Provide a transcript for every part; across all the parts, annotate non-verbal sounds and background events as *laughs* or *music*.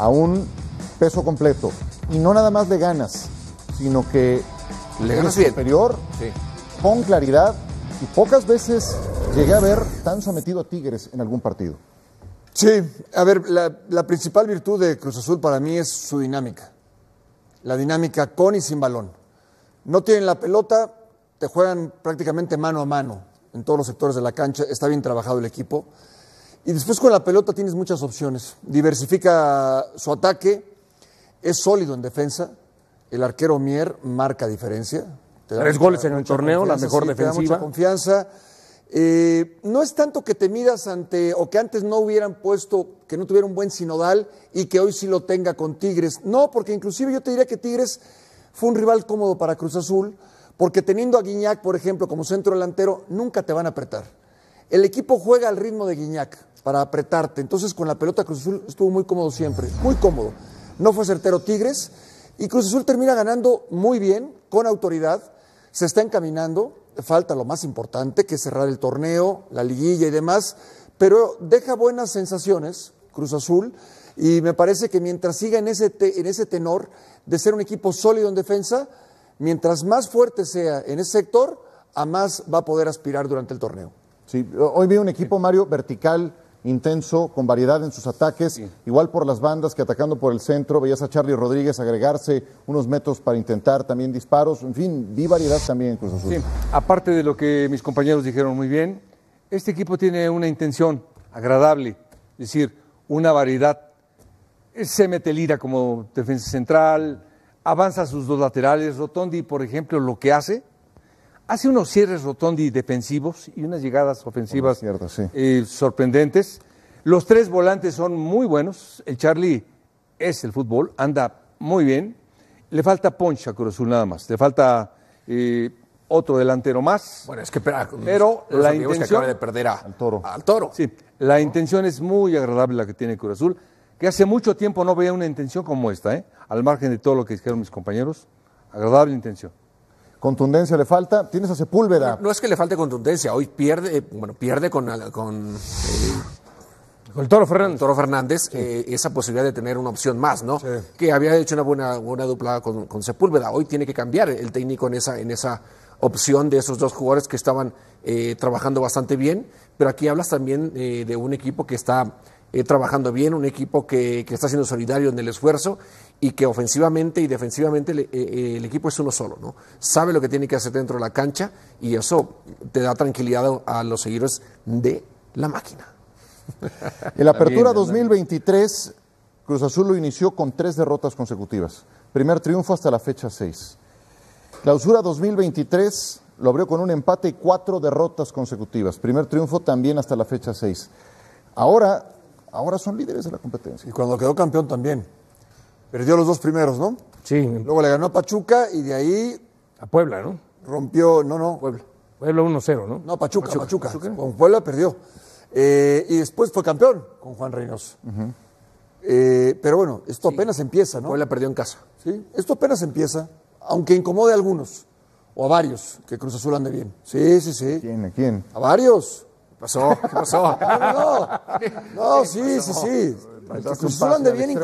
a un peso completo. Y no nada más de ganas, sino que le ganas superior, con claridad. Y pocas veces llegué a ver tan sometido a Tigres en algún partido. Sí, a ver, la principal virtud de Cruz Azul para mí es su dinámica. La dinámica con y sin balón. No tienen la pelota, te juegan prácticamente mano a mano en todos los sectores de la cancha. Está bien trabajado el equipo. Y después con la pelota tienes muchas opciones. Diversifica su ataque, es sólido en defensa. El arquero Mier marca diferencia. Tres goles en el torneo, la mejor defensiva. Te da mucha confianza. Eh, no es tanto que te midas ante o que antes no hubieran puesto, que no tuviera un buen sinodal y que hoy sí lo tenga con Tigres. No, porque inclusive yo te diría que Tigres fue un rival cómodo para Cruz Azul, porque teniendo a Guiñac, por ejemplo, como centro delantero, nunca te van a apretar. El equipo juega al ritmo de Guiñac para apretarte. Entonces con la pelota Cruz Azul estuvo muy cómodo siempre, muy cómodo. No fue certero Tigres y Cruz Azul termina ganando muy bien, con autoridad, se está encaminando, falta lo más importante, que es cerrar el torneo, la liguilla y demás, pero deja buenas sensaciones Cruz Azul y me parece que mientras siga en ese, en ese tenor de ser un equipo sólido en defensa, mientras más fuerte sea en ese sector, a más va a poder aspirar durante el torneo. Sí, hoy vi un equipo, Mario, vertical, intenso, con variedad en sus ataques, igual por las bandas que atacando por el centro, veías a Charlie Rodríguez agregarse unos metros para intentar también disparos, en fin, vi variedad también en Cruz aparte de lo que mis compañeros dijeron muy bien, este equipo tiene una intención agradable, es decir, una variedad. Se mete Lira como defensa central, avanza sus dos laterales, Rotondi, por ejemplo, lo que hace hace unos cierres rotondi defensivos y unas llegadas ofensivas eh, sorprendentes. Los tres volantes son muy buenos. El Charlie es el fútbol, anda muy bien. Le falta poncha a Curazul nada más. Le falta eh, otro delantero más. Bueno, es que pero, pero la intención que acaba de perder al toro. Sí, la intención es muy agradable la que tiene Curazul, que hace mucho tiempo no veía una intención como esta, ¿eh? al margen de todo lo que dijeron mis compañeros. Agradable intención. Contundencia le falta. Tienes a Sepúlveda. No, es que le falte contundencia. Hoy pierde, eh, bueno, pierde con, eh, con el Toro Fernández. Toro Fernández, eh, esa posibilidad de tener una opción más, ¿no? Que había hecho una buena, duplada dupla con, Sepúlveda. Hoy tiene que cambiar el técnico en esa, en esa opción de esos dos jugadores que estaban trabajando bastante bien. Pero aquí hablas también de un equipo que está eh, trabajando bien, un equipo que, está siendo solidario en el esfuerzo y que ofensivamente y defensivamente eh, eh, el equipo es uno solo, ¿no? Sabe lo que tiene que hacer dentro de la cancha y eso te da tranquilidad a los seguidores de la máquina. *laughs* En la apertura 2023, Cruz Azul lo inició con tres derrotas consecutivas. Primer triunfo hasta la fecha 6. Clausura 2023 lo abrió con un empate y cuatro derrotas consecutivas. Primer triunfo también hasta la fecha 6. Ahora ahora son líderes de la competencia. Y cuando quedó campeón también. Perdió los dos primeros, ¿no? Sí. Luego le ganó a Pachuca y de ahí. A Puebla, ¿no? Rompió. No, no. Puebla. Puebla 1-0, ¿no? No, Pachuca, Pachuca. Con Puebla perdió. Eh, y después fue campeón con Juan Reynoso. Eh, pero bueno, esto apenas empieza, ¿no? Puebla perdió en casa. Sí, esto apenas empieza, aunque incomode a algunos o a varios que Cruz Azul ande bien. Sí, sí, sí. ¿Quién? ¿A quién? A varios pasó? *laughs* pasó? No, sí, sí, sí, sí. bien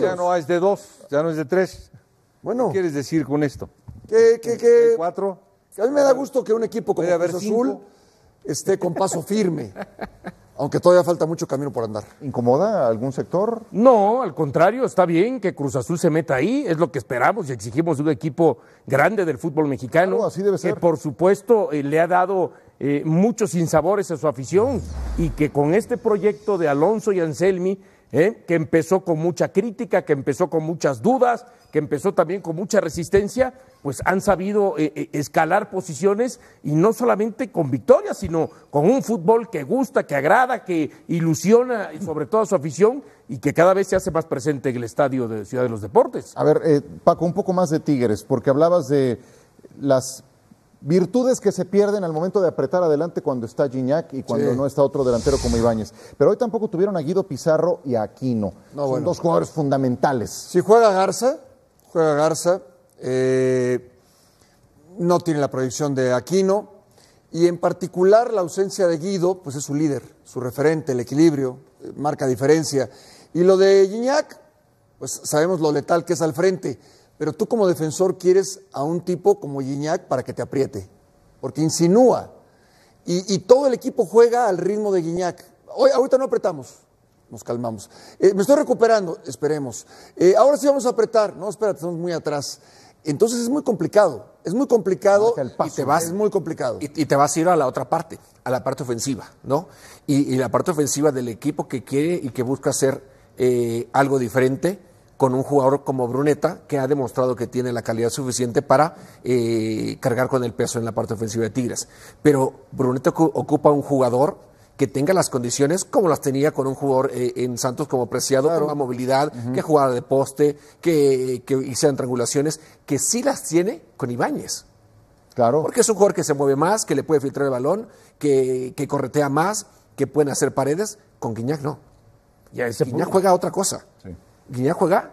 Ya no es de dos, ya no es de tres. Bueno. ¿Qué quieres decir con esto? qué qué cuatro. a mí me da gusto que un equipo como Cruz Azul esté con paso firme. aunque todavía falta mucho camino por andar. ¿Incomoda algún sector? No, al contrario, está bien que Cruz Azul se meta ahí, es lo que esperamos y exigimos de un equipo grande del fútbol mexicano. así debe ser. Que por supuesto eh, le ha dado eh, muchos sinsabores a su afición y que con este proyecto de Alonso y Anselmi, eh, que empezó con mucha crítica, que empezó con muchas dudas, que empezó también con mucha resistencia, pues han sabido eh, escalar posiciones y no solamente con victorias, sino con un fútbol que gusta, que agrada, que ilusiona y sobre todo a su afición y que cada vez se hace más presente en el estadio de Ciudad de los Deportes. A ver, Paco, un poco más de Tigres, porque hablabas de las Virtudes que se pierden al momento de apretar adelante cuando está Gignac y cuando no está otro delantero como Ibáñez. Pero hoy tampoco tuvieron a Guido Pizarro y a Aquino. Son dos jugadores fundamentales. Si juega Garza, juega Garza. Eh, no tiene la proyección de Aquino. Y en particular la ausencia de Guido, pues es su líder, su referente, el equilibrio, eh, marca diferencia. Y lo de Gignac, pues sabemos lo letal que es al frente. Pero tú como defensor quieres a un tipo como Gignac para que te apriete, porque insinúa. Y, todo el equipo juega al ritmo de Guiñac. Hoy, ahorita no apretamos, nos calmamos. Eh, me estoy recuperando, esperemos. Eh, ahora sí vamos a apretar. No, espérate, estamos muy atrás. Entonces es muy complicado. Es muy complicado y te vas, es muy complicado. Y, te vas a ir a la otra parte, a la parte ofensiva, ¿no? Y, la parte ofensiva del equipo que quiere y que busca hacer eh, algo diferente con un jugador como Bruneta, que ha demostrado que tiene la calidad suficiente para eh, cargar con el peso en la parte ofensiva de Tigres. Pero Bruneta ocupa un jugador que tenga las condiciones como las tenía con un jugador eh, en Santos como preciado, claro. con la movilidad, que jugara de poste, que, que triangulaciones, que sí las tiene con Ibáñez. Claro. Porque es un jugador que se mueve más, que le puede filtrar el balón, que, que corretea más, que pueden hacer paredes. Con Guiñac no. Ya, Guiñac juega otra cosa. Sí. Guinea juega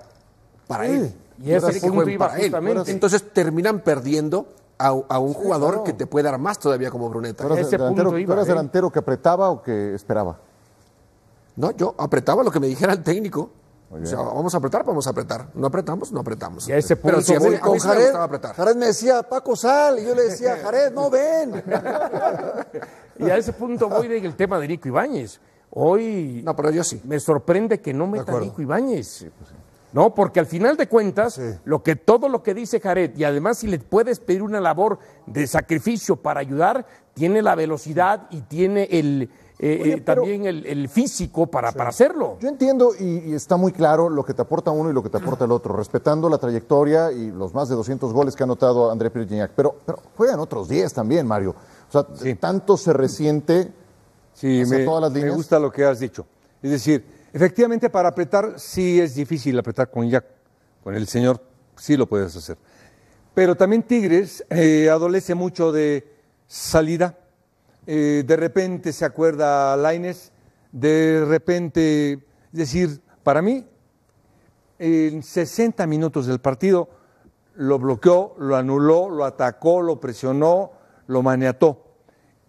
para él. Y ese que punto iba justamente. Entonces terminan perdiendo a, un jugador que te puede dar más todavía como Bruneta. ¿Tú eras, ¿eh? delantero, que apretaba o que esperaba? No, yo apretaba lo que me dijera el técnico. O sea, vamos a apretar, vamos a apretar. No apretamos, no apretamos. Y a ese punto con Jared, me Jared me decía, Paco, sal. Y yo le decía, Jared, no ven. *laughs* y a ese punto voy el tema de Nico Ibáñez. Hoy no, pero sí. me sorprende que no meta Nico Ibáñez. Pues no, porque al final de cuentas, lo que todo lo que dice Jared, y además si le puedes pedir una labor de sacrificio para ayudar, tiene la velocidad y tiene el, eh, eh, también el, físico para, para, hacerlo. Yo entiendo y, está muy claro lo que te aporta uno y lo que te aporta el otro, respetando la trayectoria y los más de 200 goles que ha anotado André Pirignac. Pero, pero juegan otros 10 también, Mario. O sea, tanto se resiente Sí, me, gusta lo que has dicho. Es decir, efectivamente para apretar sí es difícil apretar con Jack, con el señor sí lo puedes hacer. Pero también Tigres eh, adolece mucho de salida. Eh, de repente se acuerda Laines, de repente, es decir, para mí, en 60 minutos del partido lo bloqueó, lo anuló, lo atacó, lo presionó, lo maniató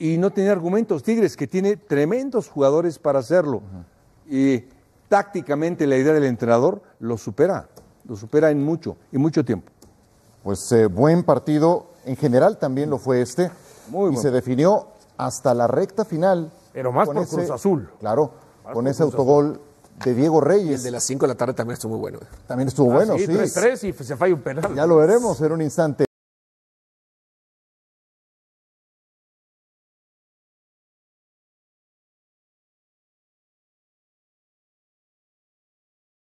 y no tenía argumentos. Tigres, que tiene tremendos jugadores para hacerlo. Y tácticamente la idea del entrenador lo supera, lo supera en mucho, y mucho tiempo. Pues eh, buen partido, en general también lo fue este. Muy y se definió hasta la recta final. Pero más por Cruz Azul. Claro, con ese autogol de Diego Reyes. el de las 5 de la tarde también estuvo muy bueno. Eh. También estuvo ah, bueno, sí. 3 y se falla un penal. Ya lo veremos en un instante.